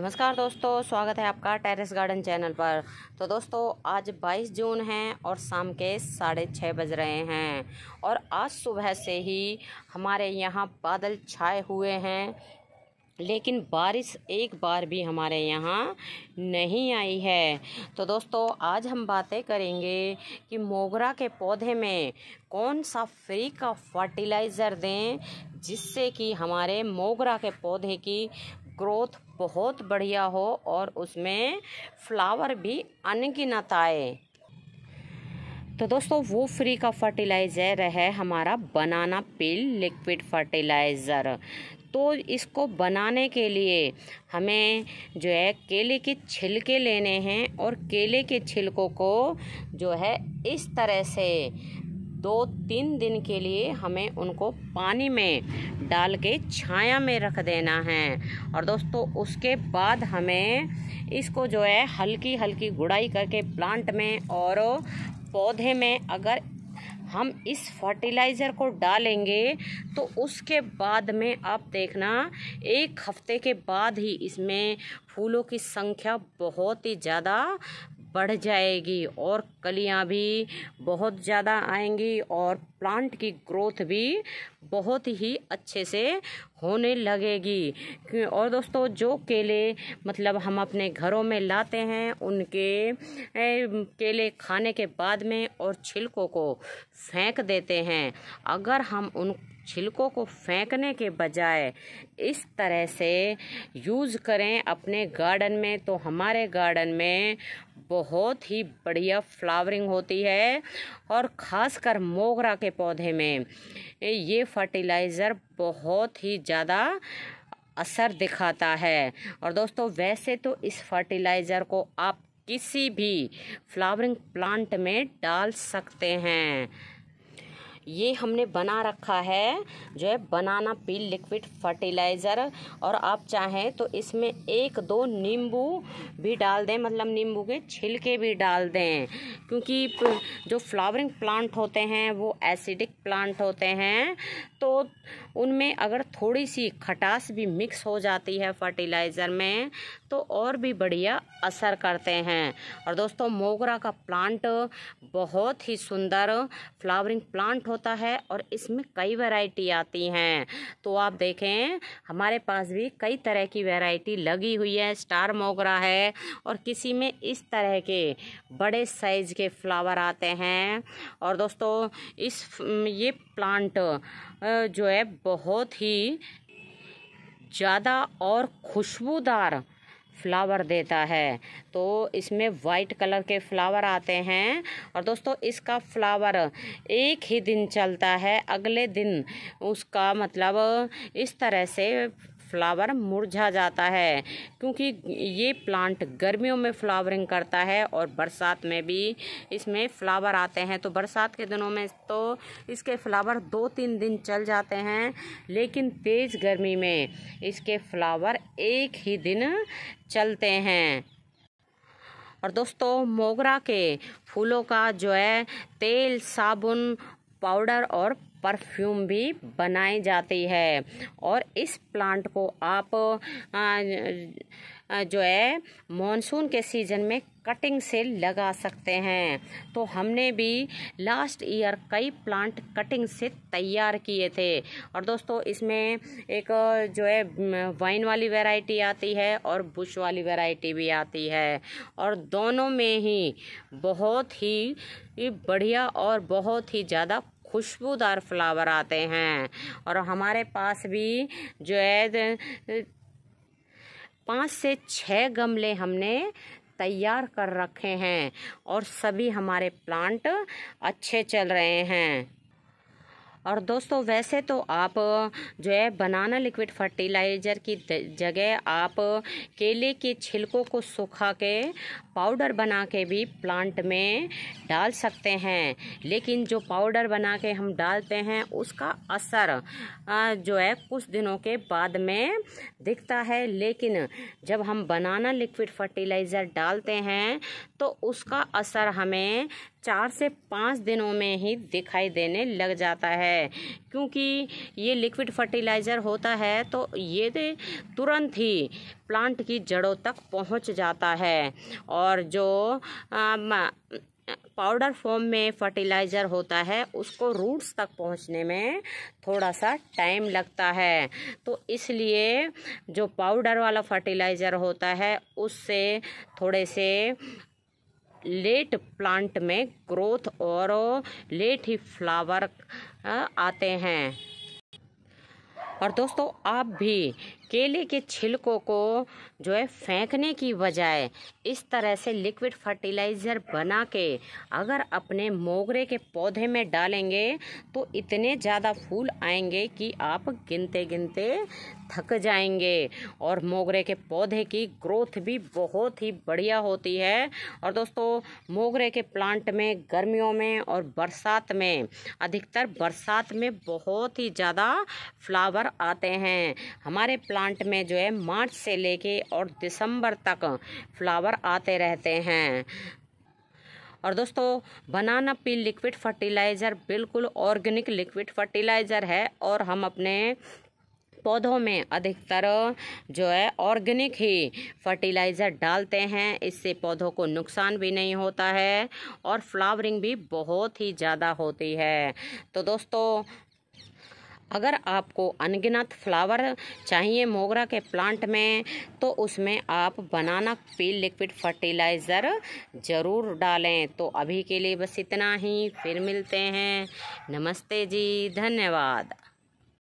नमस्कार दोस्तों स्वागत है आपका टेरेस गार्डन चैनल पर तो दोस्तों आज 22 जून है और शाम के साढ़े छः बज रहे हैं और आज सुबह से ही हमारे यहाँ बादल छाए हुए हैं लेकिन बारिश एक बार भी हमारे यहाँ नहीं आई है तो दोस्तों आज हम बातें करेंगे कि मोगरा के पौधे में कौन सा फ्री का फर्टिलाइज़र दें जिससे कि हमारे मोगरा के पौधे की ग्रोथ बहुत बढ़िया हो और उसमें फ्लावर भी अनगिनत आए तो दोस्तों वो फ्री का फर्टिलाइज़र है हमारा बनाना पील लिक्विड फर्टिलाइज़र तो इसको बनाने के लिए हमें जो है केले के छिलके लेने हैं और केले के छिलकों को जो है इस तरह से दो तीन दिन के लिए हमें उनको पानी में डाल के छाया में रख देना है और दोस्तों उसके बाद हमें इसको जो है हल्की हल्की गुड़ाई करके प्लांट में और पौधे में अगर हम इस फर्टिलाइज़र को डालेंगे तो उसके बाद में आप देखना एक हफ्ते के बाद ही इसमें फूलों की संख्या बहुत ही ज़्यादा बढ़ जाएगी और कलियां भी बहुत ज़्यादा आएंगी और प्लांट की ग्रोथ भी बहुत ही अच्छे से होने लगेगी और दोस्तों जो केले मतलब हम अपने घरों में लाते हैं उनके केले खाने के बाद में और छिलकों को फेंक देते हैं अगर हम उन छिलकों को फेंकने के बजाय इस तरह से यूज़ करें अपने गार्डन में तो हमारे गार्डन में बहुत ही बढ़िया फ्लावरिंग होती है और ख़ासकर मोगरा के पौधे में ये फर्टिलाइज़र बहुत ही ज़्यादा असर दिखाता है और दोस्तों वैसे तो इस फर्टिलाइज़र को आप किसी भी फ्लावरिंग प्लांट में डाल सकते हैं ये हमने बना रखा है जो है बनाना पील लिक्विड फर्टिलाइज़र और आप चाहें तो इसमें एक दो नींबू भी डाल दें मतलब नींबू के छिलके भी डाल दें क्योंकि जो फ्लावरिंग प्लांट होते हैं वो एसिडिक प्लांट होते हैं तो उनमें अगर थोड़ी सी खटास भी मिक्स हो जाती है फर्टिलाइज़र में तो और भी बढ़िया असर करते हैं और दोस्तों मोगरा का प्लांट बहुत ही सुंदर फ्लावरिंग प्लांट होता है और इसमें कई वैरायटी आती हैं तो आप देखें हमारे पास भी कई तरह की वैरायटी लगी हुई है स्टार मोगरा है और किसी में इस तरह के बड़े साइज़ के फ्लावर आते हैं और दोस्तों इस ये प्लांट जो है बहुत ही ज़्यादा और खुशबूदार फ्लावर देता है तो इसमें वाइट कलर के फ्लावर आते हैं और दोस्तों इसका फ्लावर एक ही दिन चलता है अगले दिन उसका मतलब इस तरह से फ्लावर मुरझा जाता है क्योंकि ये प्लांट गर्मियों में फ्लावरिंग करता है और बरसात में भी इसमें फ्लावर आते हैं तो बरसात के दिनों में तो इसके फ्लावर दो तीन दिन चल जाते हैं लेकिन तेज़ गर्मी में इसके फ्लावर एक ही दिन चलते हैं और दोस्तों मोगरा के फूलों का जो है तेल साबुन पाउडर और परफ्यूम भी बनाई जाती है और इस प्लांट को आप आ, जो है मानसून के सीज़न में कटिंग से लगा सकते हैं तो हमने भी लास्ट ईयर कई प्लांट कटिंग से तैयार किए थे और दोस्तों इसमें एक जो है वाइन वाली वैरायटी आती है और बुश वाली वैरायटी भी आती है और दोनों में ही बहुत ही बढ़िया और बहुत ही ज़्यादा खुशबूदार फ्लावर आते हैं और हमारे पास भी जो है पाँच से छः गमले हमने तैयार कर रखे हैं और सभी हमारे प्लांट अच्छे चल रहे हैं और दोस्तों वैसे तो आप जो है बनाना लिक्विड फर्टिलाइज़र की जगह आप केले के छिलकों को सुखा के पाउडर बना के भी प्लांट में डाल सकते हैं लेकिन जो पाउडर बना के हम डालते हैं उसका असर जो है कुछ दिनों के बाद में दिखता है लेकिन जब हम बनाना लिक्विड फर्टिलाइज़र डालते हैं तो उसका असर हमें चार से पाँच दिनों में ही दिखाई देने लग जाता है है क्योंकि ये लिक्विड फर्टिलाइज़र होता है तो ये तुरंत ही प्लांट की जड़ों तक पहुंच जाता है और जो आ, पाउडर फॉर्म में फर्टिलाइज़र होता है उसको रूट्स तक पहुंचने में थोड़ा सा टाइम लगता है तो इसलिए जो पाउडर वाला फर्टिलाइज़र होता है उससे थोड़े से लेट प्लांट में ग्रोथ और लेट ही फ्लावर आते हैं और दोस्तों आप भी केले के छिलकों को जो है फेंकने की बजाय इस तरह से लिक्विड फर्टिलाइज़र बना के अगर अपने मोगरे के पौधे में डालेंगे तो इतने ज़्यादा फूल आएंगे कि आप गिनते गिनते थक जाएंगे और मोगरे के पौधे की ग्रोथ भी बहुत ही बढ़िया होती है और दोस्तों मोगरे के प्लांट में गर्मियों में और बरसात में अधिकतर बरसात में बहुत ही ज़्यादा फ्लावर आते हैं हमारे प्लांट में जो है मार्च से लेके और दिसंबर तक फ्लावर आते रहते हैं और दोस्तों बनाना पील लिक्विड फर्टिलाइज़र बिल्कुल ऑर्गेनिक लिक्विड फर्टिलाइज़र है और हम अपने पौधों में अधिकतर जो है ऑर्गेनिक ही फर्टिलाइज़र डालते हैं इससे पौधों को नुकसान भी नहीं होता है और फ्लावरिंग भी बहुत ही ज़्यादा होती है तो दोस्तों अगर आपको अनगिनत फ्लावर चाहिए मोगरा के प्लांट में तो उसमें आप बनाना पील लिक्विड फर्टिलाइज़र ज़रूर डालें तो अभी के लिए बस इतना ही फिर मिलते हैं नमस्ते जी धन्यवाद